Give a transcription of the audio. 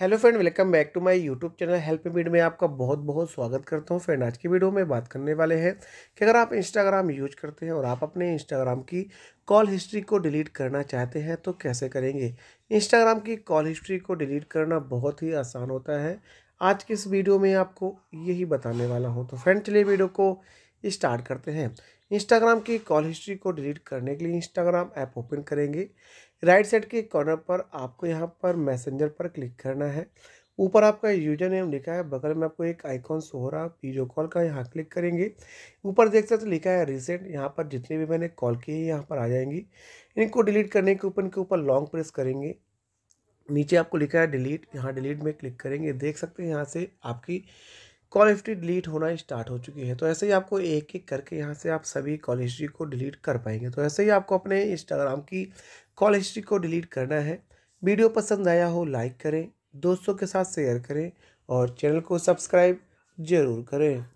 hello friend welcome back to my YouTube channel help मीड में आपका बहुत बहुत स्वागत करता हूं फ्रेंड आज की वीडियो में बात करने वाले हैं कि अगर आप इंस्टाग्राम यूज करते हैं और आप अपने इंस्टाग्राम की कॉल हिस्ट्री को डिलीट करना चाहते हैं तो कैसे करेंगे इंस्टाग्राम की कॉल हिस्ट्री को डिलीट करना बहुत ही आसान होता है आज की इस वीडियो में आपको यही बताने वाला हूँ तो फ्रेंड चलिए वीडियो को स्टार्ट करते हैं इंस्टाग्राम की कॉल हिस्ट्री को डिलीट करने के लिए इंस्टाग्राम ऐप ओपन करेंगे राइट साइड के कॉर्नर पर आपको यहाँ पर मैसेंजर पर क्लिक करना है ऊपर आपका यूजर नेम लिखा है बगल में आपको एक आइकॉन सो हो रहा वीडियो कॉल का यहाँ क्लिक करेंगे ऊपर देख सकते लिखा है रिसेंट यहाँ पर जितने भी मैंने कॉल किए हैं यहाँ पर आ जाएंगी इनको डिलीट करने के ऊपर इनके ऊपर लॉन्ग प्रेस करेंगे नीचे आपको लिखा है डिलीट यहाँ डिलीट में क्लिक करेंगे देख सकते हैं यहाँ से आपकी कॉल हिस्ट्री डिलीट होना स्टार्ट हो चुकी है तो ऐसे ही आपको एक एक करके यहाँ से आप सभी कॉल हिस्ट्री को डिलीट कर पाएंगे तो ऐसे ही आपको अपने इंस्टाग्राम की कॉल हिस्ट्री को डिलीट करना है वीडियो पसंद आया हो लाइक करें दोस्तों के साथ शेयर करें और चैनल को सब्सक्राइब ज़रूर करें